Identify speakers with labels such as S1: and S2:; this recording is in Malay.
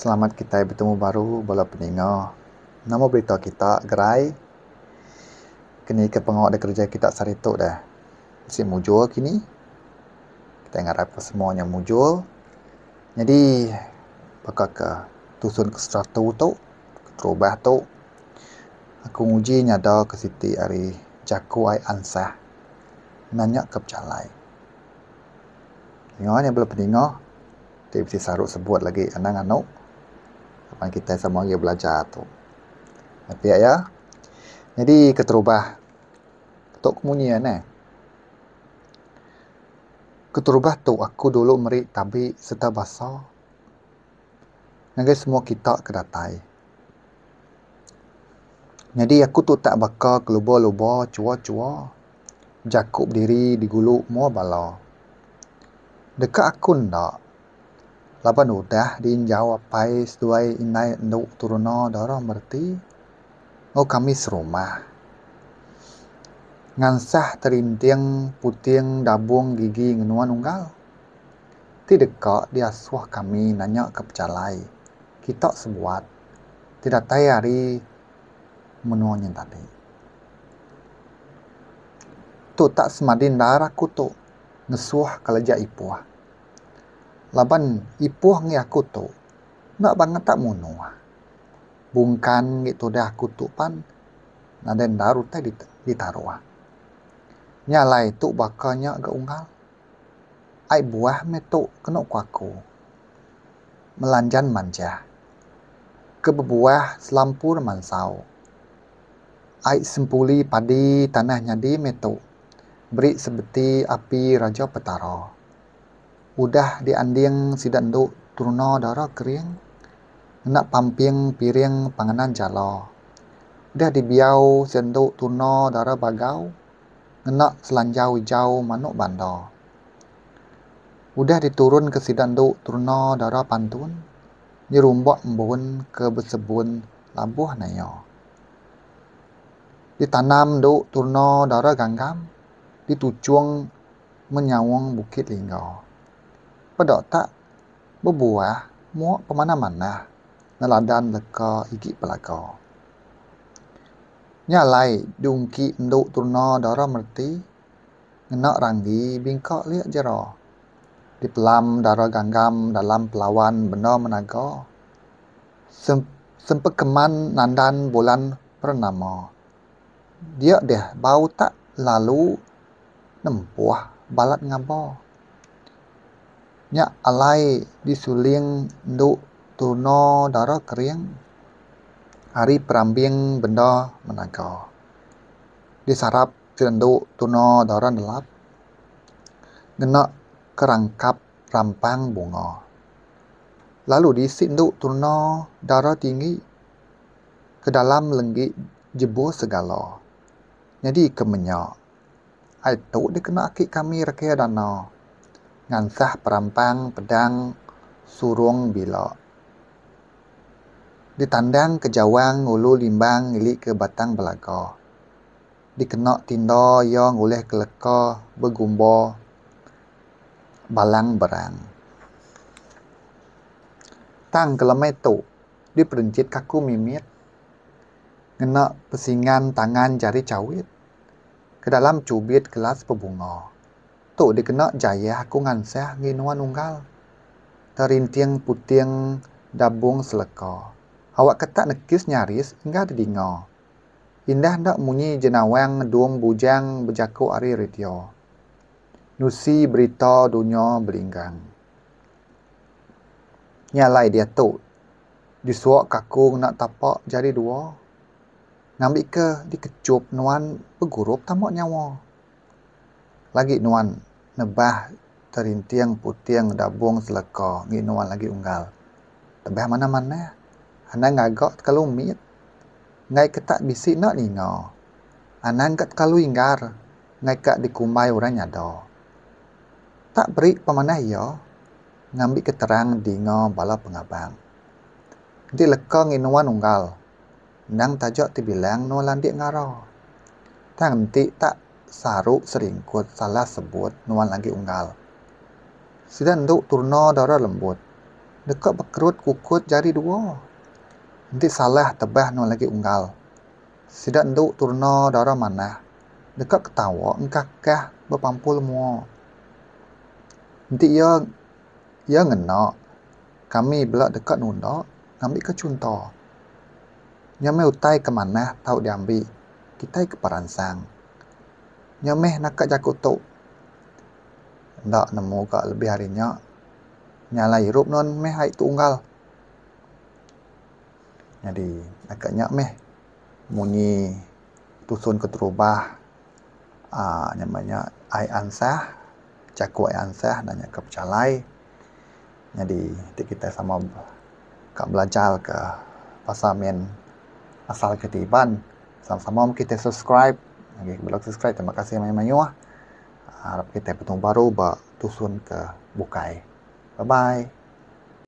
S1: Selamat kita bertemu baru bola peninga. Nama berita kita gerai. Kini ke pengawal kerja kita saritok dah. Si mujur kini. Kita ingat apa semuanya mujur. Jadi, pakak ke tusun ke strata tu, ke terubah tu. Aku uji nyada ke siti hari jaku ai ansah. Nanya ke pecalai. Ingat yang belum peninga. Tapi saya sarut sebut lagi. Anak-anak kawan kita sama lagi belajar tu. Tapi ya. Jadi keterubah tok kemunian eh. Keterubah tu aku dulu merik tapi serta bahasa. Nanti semua kita kedatai. Jadi aku tu tak bakal kelubo-lubo cua-cua. Jakub diri diguluk mua bala. Dekat aku ndak Lapan udah din jawab pai duai inai nuk turuno doro merti. Oh kami serumah. Ngansah terinting puting dabung gigi ngenua nunggal. Tidak kok dia suah kami nanya ke pecalai. Kita sebuat. Tidak tayari menua tadi. Tu tak semadin darah kutuk. Ngesuah kelejak ipuah laban ipuh ngi aku tu nak banget tak munu ah. bungkan gitu dah aku tu pan naden daru teh ditaruh ah. nyalai tu bakanya agak unggal ai buah metu kena ku aku melanjan manja ke buah selampur mansau ai sempuli padi tanahnya di metu beri sebeti api raja petaro udah dianding sidak nduk turno doro kering nak pamping piring panganan jalo udah dibiau sidak turno doro bagau nak selanjau hijau manuk bando udah diturun ke sidak nduk turno doro pantun nyerumbok embun ke besebun labuh nayo ditanam nduk turno doro ganggam ditujung menyawang bukit linggau pedok tak berbuah muak ke mana-mana neladan leka igi pelaka nyalai dungki nduk turno darah merti ngenak ranggi bingkok liak jero di pelam darah ganggam dalam pelawan benar menaga Sem sempek keman nandan bulan pernama dia dah bau tak lalu nempuh, balat ngabo nya alai disuling du tuno daro kering ari prambing benda menaka disarap cendu tuno daro nelap ngena kerangkap rampang bunga lalu disindu tuno daro tinggi ke dalam lenggi jebu segala jadi kemenyak Aitu dikena aki kami rakyat danau ngansah perampang pedang surung bilok. Ditandang ke jawang ulu limbang ngilik ke batang belaka. Dikenok tindo yang oleh keleka bergumbo balang berang. Tang kelemai tu diperincit kaku mimit. Ngenok pesingan tangan jari cawit ke dalam cubit gelas pebungo tu dikena jaya aku ngan seh nginuan unggal. Terintiang puting dabung seleko. Awak ketak nekis nyaris hingga didingo. Indah nak munyi jenawang duung bujang bejaku ari ritio. Nusi berita dunia belinggang. Nyalai dia tu. Disuak kakung nak tapak jari dua. Ngambil ke dikecup nuan pegurup tamak nyawa. Lagi nuan nebah terintiang putiang dabung selaka ngi nuan lagi unggal tebah mana-mana ana ngagak kalau mit ngai ketak bisi nak ni ngo anang kat kalau ingar ngai kak dikumai orang nyado tak beri pemanah yo ngambil keterang di ngo bala pengabang di leka ngi nuan unggal nang tajak tibilang no landik ngaro ti tak saru seringkut salah sebut nuan lagi unggal. Sida ndu turno dara lembut. Dekat bekerut kukut jari dua. Nanti salah tebah nuan lagi unggal. Sida ndu turno dara mana. Dekat ketawa engkakah berpampul mua. Nanti ia, ia ngenak. Kami bila dekat nundak, ngambil ke contoh. Nyamai utai ke mana tau diambil. Kita ke perangsang nyemeh nakak jakut tu. Tak nemu ke lebih harinya. Nyala hirup non meh haik tunggal. Jadi agaknya meh muni tusun ke terubah. Uh, ah, nyamanya ai ansah. Cakup ai ansah nanya ke pecalai. Jadi kita sama kak belajar ke pasal asal ketiban. Sama-sama kita subscribe Okey, belum subscribe. Terima kasih banyak-banyak. Ah. Harap kita bertemu baru bak tusun ke Bukai. Bye-bye.